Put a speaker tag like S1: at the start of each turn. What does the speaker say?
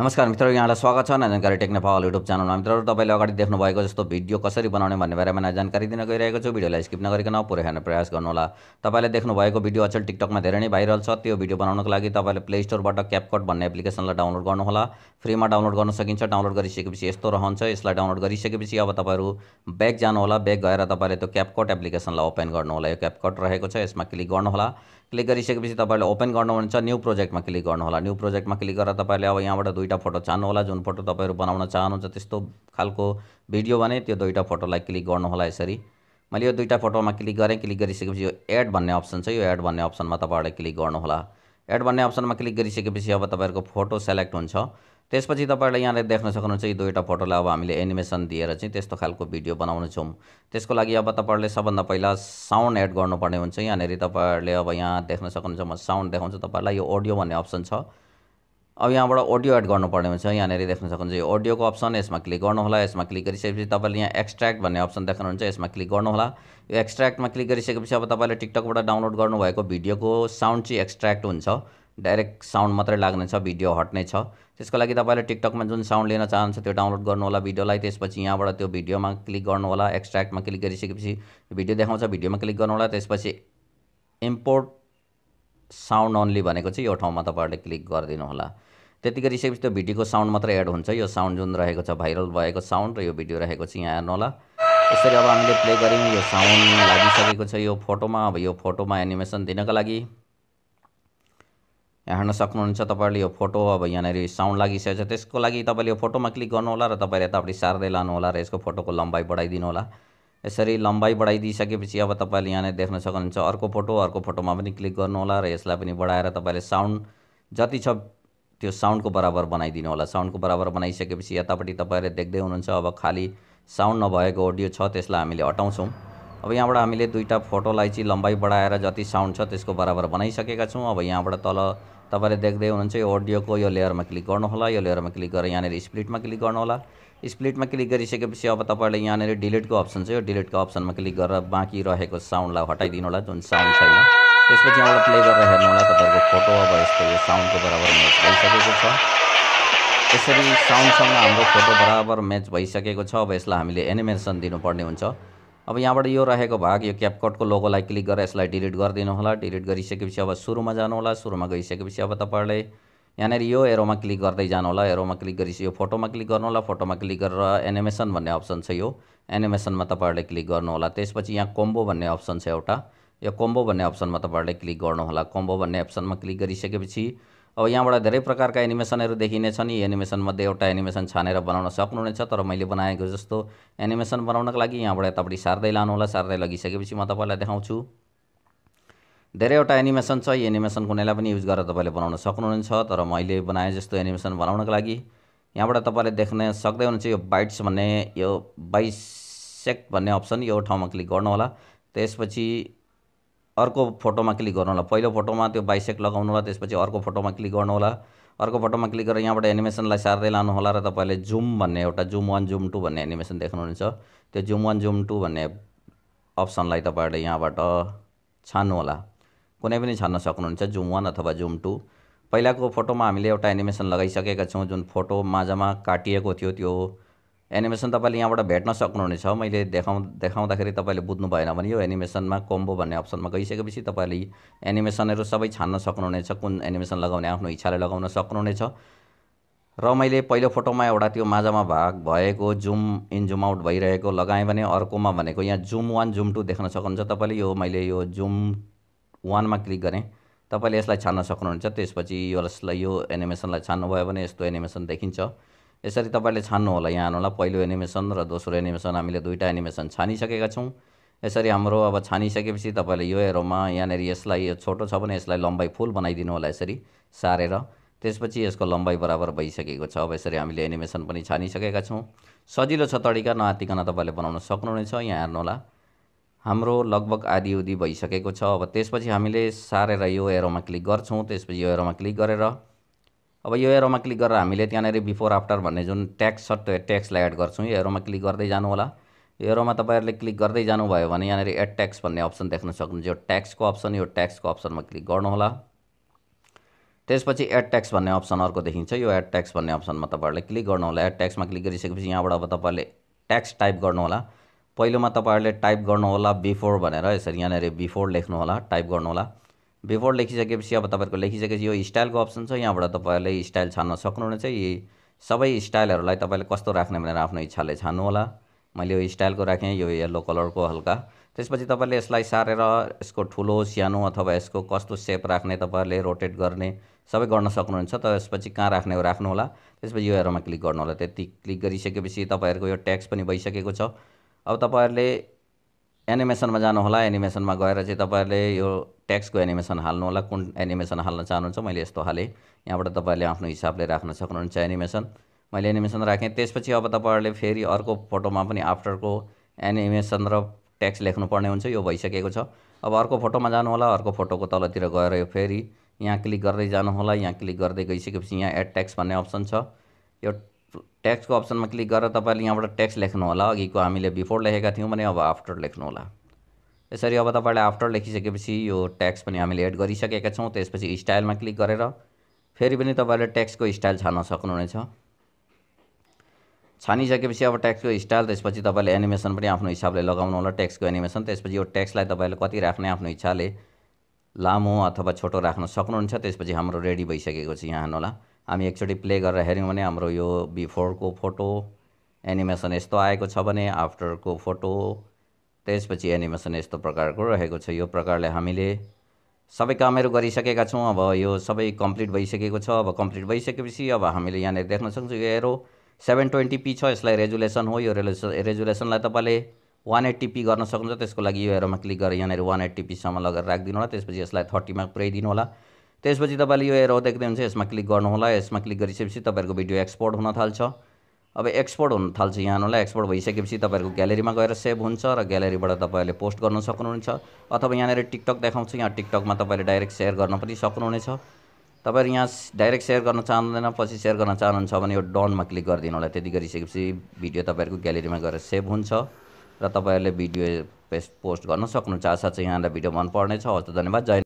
S1: नमस्कार मित्रहरू यहाँलाई स्वागत छ नयाँ जानकारी टेक्न युट्युब च्यानलमा मित्रहरू तपाईँले अगाडि देख्नुभएको जस्तो भिडियो कसरी बनाउने भन्ने बारेमा नयाँ जानकारी दिन गइरहेको छु भिडियोलाई स्किप नगरिकन पुरै हेर्ने प्रयास गर्नुहोला तपाईँले देख्नुभएको भिडियो अचल टिकटकमा धेरै नै भाइरल छ त्यो भिडियो बनाउनको लागि तपाईँले प्ले स्टोरबाट क्यापकट भन्ने एप्लिकेसनलाई डाउनलोड गर्नुहोला फ्रीमा डाउनलोड गर्न सकिन्छ डाउनलोड गरिसकेपछि यस्तो रहन्छ यसलाई डाउनलोड गरिसकेपछि अब तपाईँहरू ब्याग जानुहोला ब्याग गएर तपाईँले त्यो क्यापकट एप्लिकेसनलाई ओपन गर्नुहोला यो क्यापकट रहेको छ यसमा क्लिक गर्नुहोला क्लिक गरिसकेपछि तपाईँले ओपन गर्नुहुन्छ न्यू प्रोजेक्टमा क्लिक गर्नुहोला न्यू प्रोजेक्टमा क्लिक गरेर तपाईँले अब यहाँबाट दुईवटा फोटो चाहनुहोला जुन फोटो तपाईँहरू बनाउन चाहनुहुन्छ त्यस्तो खालको भिडियो भने त्यो दुईवटा फोटोलाई क्लिक गर्नुहोला यसरी मैले यो दुईवटा फोटोमा क्लिक गरेँ क्लिक गरिसकेपछि यो एड भन्ने अप्सन छ यो एड भन्ने अप्सनमा तपाईँहरूले क्लिक गर्नुहोला एड भन्ने अप्सनमा क्लिक गरिसकेपछि अब तपाईँहरूको फोटो सेलेक्ट हुन्छ त्यसपछि तपाईँहरूले यहाँले देख्न सक्नुहुन्छ यी दुईवटा फोटोलाई अब हामीले एनिमेसन दिएर चाहिँ त्यस्तो खालको भिडियो बनाउनेछौँ त्यसको लागि अब तपाईँहरूले सबभन्दा पहिला साउन्ड एड गर्नुपर्ने हुन्छ यहाँनिर तपाईँहरूले अब यहाँ देख्न सक्नुहुन्छ म साउन्ड देखाउँछु तपाईँहरूलाई यो अडियो भन्ने अप्सन छ अब यहाँबाट अडियो एड गर्नुपर्ने हुन्छ यहाँनिर देख्न सक्नुहुन्छ यो अडियोको अप्सन यसमा क्लिक गर्नुहोला यसमा क्लिक गरिसकेपछि तपाईँले यहाँ एक्सट्र्याक्ट भन्ने अप्सन देखाउनुहुन्छ यसमा क्लिक गर्नुहोला यो एक्सट्र्याक्टमा क्लिक गरिसकेपछि अब तपाईँले टिकटकबाट डाउनलोड गर्नुभएको भिडियोको साउन्ड चाहिँ एक्सट्र्याक्ट हुन्छ डाइरेक्ट साउन्ड मात्रै लाग्ने छ भिडियो हट्ने छ त्यसको लागि तपाईँले टिकटकमा जुन साउन्ड लिन चाहनुहुन्छ त्यो डाउनलोड गर्नु होला भिडियोलाई त्यसपछि यहाँबाट त्यो भिडियोमा क्लिक गर्नु होला एक्सट्र्याक्टमा क्लिक गरिसकेपछि भिडियो देखाउँछ भिडियोमा क्लिक गर्नु होला त्यसपछि इम्पोर्ट साउन्ड ओन्ली भनेको चाहिँ यो ठाउँमा तपाईँहरूले क्लिक गरिदिनु होला त्यति गरिसकेपछि त्यो भिडियोको साउन्ड मात्रै एड हुन्छ यो साउन्ड जुन रहेको छ भाइरल भएको साउन्ड र यो भिडियो रहेको छ यहाँ हेर्नु होला यसरी अब हामीले प्ले गऱ्यौँ यो साउन्ड लागिसकेको छ यो फोटोमा अब यो फोटोमा एनिमेसन दिनको लागि हेर्न सक्नुहुन्छ तपाईँले यो फोटो अब यहाँनिर साउन्ड लागिसकेको छ त्यसको लागि तपाईँले यो फोटोमा क्लिक गर्नुहोला र तपाईँले यतापट्टि सार्दै लानुहोला र यसको फोटोको लम्बाइ बढाइदिनु होला यसरी लम्बाइ बढाइदिइसकेपछि अब तपाईँले यहाँनिर देख्न सक्नुहुन्छ अर्को फोटो अर्को फोटोमा पनि क्लिक गर्नुहोला र यसलाई पनि बढाएर तपाईँले साउन्ड जति छ त्यो साउन्डको बराबर बनाइदिनु होला साउन्डको बराबर बनाइसकेपछि यतापट्टि तपाईँले देख्दै हुनुहुन्छ अब खालि साउन्ड नभएको अडियो छ त्यसलाई हामीले हटाउँछौँ अब यहाँबाट हामीले दुईवटा फोटोलाई चाहिँ लम्बाइ बढाएर जति साउन्ड छ त्यसको बराबर बनाइसकेका छौँ अब यहाँबाट तल तपाईँले देख्दै हुनुहुन्छ यो अडियोको यो लेयरमा क्लिक गर्नुहोला यो लेयरमा क्लिक गरेर यहाँनिर स्प्लिटमा क्लिक गर्नुहोला स्प्लिटमा क्लिक गरिसकेपछि अब तपाईँले यहाँनिर डिलिटको अप्सन छ यो डिलिटको अप्सनमा क्लिक गरेर बाँकी रहेको साउन्डलाई हटाइदिनु होला जुन साउन्ड छैन त्यसपछि यहाँबाट प्ले गरेर हेर्नु होला तपाईँको फोटो अब यसको यो साउन्डको बराबर म्याच भइसकेको छ यसरी साउन्डसँग हाम्रो फोटो बराबर म्याच भइसकेको छ अब यसलाई हामीले एनिमेसन दिनुपर्ने हुन्छ अब पर यह रहे भाग कैपकट को लोगोलाई क्लिक गरेर यसलाई डिलिट गरिदिनु डिलीट कर सके अब सुरू में सुरुमा सुरू में गई सके अब तब यहाँ यो में क्लिक करते जानु एरो में क्लिक कर फोटो में क्लिक कर फोटो में क्लिक कर एनिमेसन भाई अप्सन छ में एनिमेसनमा तपाईँहरूले क्लिक गर्नु होला त्यसपछि यहाँ कोम्बो भाई अप्सन छ एउटा कोम्बो भन्ने में तब क्लिक करूँगा कोम्बो भन्ने में क्लिक सके अब यहाँबाट धेरै प्रकारका एनिमेसनहरू देखिने छन् यी एनिमेसनमध्ये एउटा एनिमेसन छानेर बनाउन सक्नुहुनेछ तर मैले बनाएको जस्तो एनिमेसन बनाउनको लागि यहाँबाट यतापट्टि सार्दै लानुहोला सार्दै लगिसकेपछि म तपाईँलाई देखाउँछु धेरैवटा एनिमेसन छ यी एनिमेसन कुनैलाई पनि युज गरेर तपाईँले बनाउन सक्नुहुनेछ तर मैले बनाए जस्तो एनिमेसन बनाउनको लागि यहाँबाट तपाईँले देख्न सक्दै हुनुहुन्छ यो बाइट्स भन्ने यो बाइसेक्ट भन्ने अप्सन यो ठाउँमा क्लिक गर्नुहोला त्यसपछि अर्को फोटोमा क्लिक गर्नु होला पहिलो फोटोमा त्यो बाइसेक लगाउनु होला त्यसपछि अर्को फोटोमा क्लिक गर्नुहोला अर्को फोटोमा क्लिक गरेर यहाँबाट एनिमेसनलाई सार्दै लानुहोला र तपाईँले जुम भन्ने एउटा जुम वान जुम टू भन्ने एनिमेसन देख्नुहुन्छ त्यो जुम वान जुम टू भन्ने अप्सनलाई तपाईँहरूले यहाँबाट छान्नुहोला कुनै पनि छान्न सक्नुहुन्छ जुम वान अथवा जुम टू पहिलाको फोटोमा हामीले एउटा एनिमेसन लगाइसकेका छौँ जुन फोटो माझमा काटिएको थियो त्यो एनिमेसन तपाईँले यहाँबाट भेट्न सक्नुहुनेछ मैले देखाउ देखाउँदाखेरि तपाईँले बुझ्नु भएन भने यो एनिमेसनमा कोम्बो भन्ने अप्सनमा गइसकेपछि तपाईँले एनिमेसनहरू सबै छान्न सक्नुहुनेछ कुन एनिमेसन लगाउने आफ्नो इच्छाले लगाउन सक्नुहुनेछ र मैले पहिलो फोटोमा एउटा त्यो माझामा भाग भएको जुम इन जुम आउट भइरहेको लगाएँ भने अर्कोमा भनेको यहाँ जुम वान जुम टू देख्न सक्नुहुन्छ तपाईँले यो मैले यो जुम वानमा क्लिक गरेँ तपाईँले यसलाई छान्न सक्नुहुन्छ त्यसपछि यसलाई यो एनिमेसनलाई छान्नुभयो भने यस्तो एनिमेसन देखिन्छ यसरी तपाईँले छान्नु होला यहाँ हेर्नुहोला पहिलो एनिमेसन र दोस्रो एनिमेसन हामीले दुईवटा एनिमेसन छानिसकेका छौँ यसरी हाम्रो अब छानिसकेपछि तपाईँले यो एरोमा यहाँनिर यसलाई यो छोटो छ भने यसलाई लम्बाइ फुल बनाइदिनु होला यसरी सारेर त्यसपछि यसको लम्बाइ बराबर भइसकेको छ अब यसरी हामीले एनिमेसन पनि छानिसकेका छौँ सजिलो छ तरिका नआतिकन तपाईँले बनाउन सक्नुहुनेछ यहाँ हेर्नुहोला हाम्रो लगभग आधी उधी भइसकेको छ अब त्यसपछि हामीले सारेर यो एरोमा क्लिक गर्छौँ त्यसपछि यो एरोमा क्लिक गरेर अब यो एरोमा क्लिक गरेर हामीले त्यहाँनिर बिफोर आफ्टर भन्ने जुन ट्याक्स छ त्यो ट्याक्सलाई एड गर्छौँ यो एरोमा क्लिक गर्दै जानु होला यो एरोमा तपाईँहरूले क्लिक गर्दै जानुभयो भने यहाँनिर एड ट्याक्स भन्ने अप्सन देख्न सक्नुहुन्छ यो ट्याक्सको अप्सन यो ट्याक्सको अप्सनमा क्लिक गर्नुहोला त्यसपछि एड ट्याक्स भन्ने अप्सन अर्को देखिन्छ यो एड ट्याक्स भन्ने अप्सनमा तपाईँहरूले क्लिक गर्नुहोला एड ट्याक्समा क्लिक गरिसकेपछि यहाँबाट अब तपाईँहरूले ट्याक्स टाइप गर्नुहोला पहिलोमा तपाईँहरूले टाइप गर्नुहोला बिफोर भनेर यसरी यहाँनिर बिफोर लेख्नुहोला टाइप गर्नुहोला बिफोर लेखिसकेपछि अब तपाईँहरूको लेखिसकेपछि यो स्टाइलको अप्सन छ यहाँबाट तपाईँहरूले स्टाइल छान्न सक्नुहुनेछ यी सबै स्टाइलहरूलाई तपाईँले कस्तो राख्ने भनेर आफ्नो इच्छाले छान्नु होला मैले यो स्टाइलको राखेँ यो येल्लो कलरको हल्का त्यसपछि तपाईँले यसलाई सारेर यसको ठुलो सानो अथवा यसको कस्तो सेप राख्ने तपाईँहरूले रोटेट गर्ने सबै गर्न सक्नुहुन्छ तर यसपछि कहाँ राख्ने हो राख्नु होला त्यसपछि यो एरोमा क्लिक गर्नु होला त्यति क्लिक गरिसकेपछि तपाईँहरूको यो ट्याक्स पनि भइसकेको छ अब तपाईँहरूले एनिमेसनमा जानुहोला एनिमेसनमा गएर चाहिँ तपाईँहरूले यो ट्याक्सको एनिमेसन हाल्नु होला कुन एनिमेसन हाल्न चाहनुहुन्छ मैले यस्तो हालेँ यहाँबाट तपाईँहरूले आफ्नो हिसाबले राख्न सक्नुहुन्छ एनिमेसन मैले एनिमेसन राखेँ त्यसपछि अब तपाईँहरूले फेरि अर्को फोटोमा पनि आफ्टरको एनिमेसन र ट्याक्स लेख्नुपर्ने हुन्छ यो भइसकेको छ अब अर्को फोटोमा जानु होला अर्को फोटोको तलतिर गएर यो फेरि यहाँ क्लिक गर्दै जानु होला यहाँ क्लिक गर्दै गइसकेपछि यहाँ एड ट्याक्स भन्ने अप्सन छ यो ट्याक्सको अप्सनमा क्लिक गरेर तपाईँले यहाँबाट ट्याक्स होला अघिको हामीले बिफोर लेखेका थियौँ भने अब आफ्टर लेख्नु होला यसरी अब तपाईँले आफ्टर लेखिसकेपछि यो ट्याक्स पनि हामीले एड गरिसकेका छौँ त्यसपछि स्टाइलमा क्लिक गरेर फेरि पनि तपाईँले ट्याक्सको स्टाइल छान्न सक्नुहुनेछ छानिसकेपछि अब ट्याक्सको स्टाइल त्यसपछि तपाईँले एनिमेसन पनि आफ्नो हिसाबले लगाउनु होला ट्याक्सको एनिमेसन त्यसपछि यो ट्याक्सलाई तपाईँले कति राख्ने आफ्नो इच्छाले लामो अथवा छोटो राख्न सक्नुहुन्छ त्यसपछि हाम्रो रेडी भइसकेको छ यहाँ होला हामी एकचोटि प्ले गरेर हेऱ्यौँ भने हाम्रो यो बिफोरको फोटो एनिमेसन यस्तो आएको छ भने आफ्टरको फोटो त्यसपछि एनिमेसन यस्तो प्रकारको रहेको छ यो प्रकारले हामीले सबै कामहरू गरिसकेका छौँ अब यो सबै कम्प्लिट भइसकेको छ अब कम्प्लिट भइसकेपछि अब हामीले यहाँनिर देख्न सक्छौँ यो एरो सेभेन ट्वेन्टी पी छ यसलाई रेजुलेसन हो यो रेजुलेसन रेजुलेसनलाई तपाईँले वान एट्टी पी गर्न सक्नुहुन्छ त्यसको लागि यो एरोमा क्लिक गरेर यहाँनिर वान एट्टी पीसम्म लगेर राखिदिनु होला त्यसपछि यसलाई थर्टीमा पुऱ्याइदिनु होला त्यसपछि तपाईँले यो एरो देख्दै हुन्छ यसमा क्लिक गर्नु होला यसमा क्लिक गरिसकेपछि तपाईँहरूको भिडियो एक्सपोर्ट हुन थाल्छ अब एक्सपोर्ट हुन थाल्छ यहाँहरूलाई एक्सपोर्ट भइसकेपछि तपाईँहरूको ग्यालेरीमा गएर सेभ हुन्छ र ग्यालेरीबाट तपाईँहरूले पोस्ट गर्न सक्नुहुन्छ अथवा यहाँनिर टिकटक देखाउँछु यहाँ टिकटकमा तपाईँले डाइरेक्ट सेयर गर्न पनि सक्नुहुनेछ तपाईँहरू यहाँ डाइरेक्ट सेयर गर्न चाहनुहुँदैन पछि सेयर गर्न चाहनुहुन्छ भने यो डनमा क्लिक गरिदिनु होला त्यति गरिसकेपछि भिडियो तपाईँहरूको ग्यालेरीमा गएर सेभ हुन्छ र तपाईँहरूले भिडियो पेस्ट पोस्ट गर्न सक्नुहुन्छ आशा चाहिँ यहाँलाई भिडियो मन पर्नेछ हस् धन्यवाद जय